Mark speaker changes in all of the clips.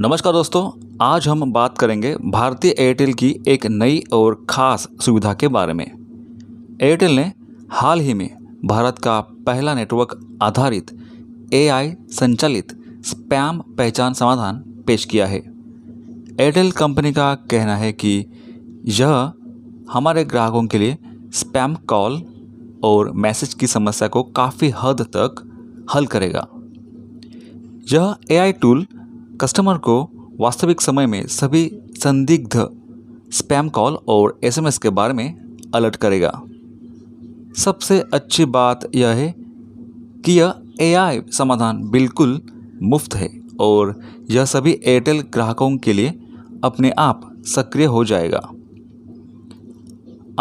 Speaker 1: नमस्कार दोस्तों आज हम बात करेंगे भारतीय एयरटेल की एक नई और ख़ास सुविधा के बारे में एयरटेल ने हाल ही में भारत का पहला नेटवर्क आधारित एआई संचालित स्पैम पहचान समाधान पेश किया है एयरटेल कंपनी का कहना है कि यह हमारे ग्राहकों के लिए स्पैम कॉल और मैसेज की समस्या को काफ़ी हद तक हल करेगा यह एआई टूल कस्टमर को वास्तविक समय में सभी संदिग्ध स्पैम कॉल और एसएमएस के बारे में अलर्ट करेगा सबसे अच्छी बात यह है कि यह एआई समाधान बिल्कुल मुफ्त है और यह सभी एयरटेल ग्राहकों के लिए अपने आप सक्रिय हो जाएगा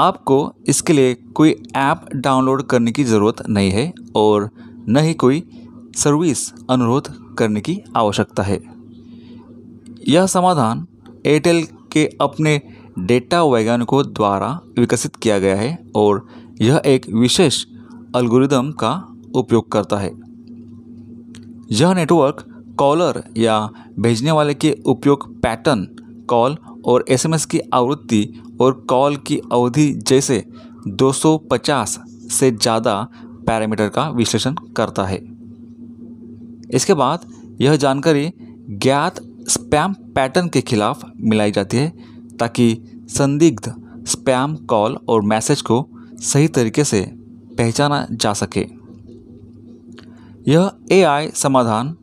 Speaker 1: आपको इसके लिए कोई ऐप डाउनलोड करने की ज़रूरत नहीं है और न ही कोई सर्विस अनुरोध करने की आवश्यकता है यह समाधान एयरटेल के अपने डेटा वैज्ञानिकों द्वारा विकसित किया गया है और यह एक विशेष अल्गोरिदम का उपयोग करता है यह नेटवर्क कॉलर या भेजने वाले के उपयोग पैटर्न कॉल और एसएमएस की आवृत्ति और कॉल की अवधि जैसे 250 से ज़्यादा पैरामीटर का विश्लेषण करता है इसके बाद यह जानकारी ज्ञात स्पैम पैटर्न के खिलाफ मिलाई जाती है ताकि संदिग्ध स्पैम कॉल और मैसेज को सही तरीके से पहचाना जा सके यह एआई समाधान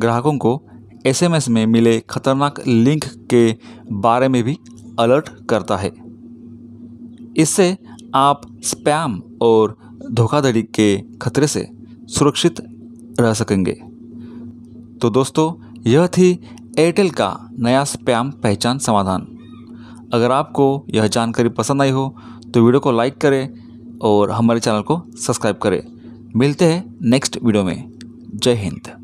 Speaker 1: ग्राहकों को एसएमएस में मिले खतरनाक लिंक के बारे में भी अलर्ट करता है इससे आप स्पैम और धोखाधड़ी के खतरे से सुरक्षित रह सकेंगे तो दोस्तों यह थी एयरटेल का नया स्पैम पहचान समाधान अगर आपको यह जानकारी पसंद आई हो तो वीडियो को लाइक करें और हमारे चैनल को सब्सक्राइब करें मिलते हैं नेक्स्ट वीडियो में जय हिंद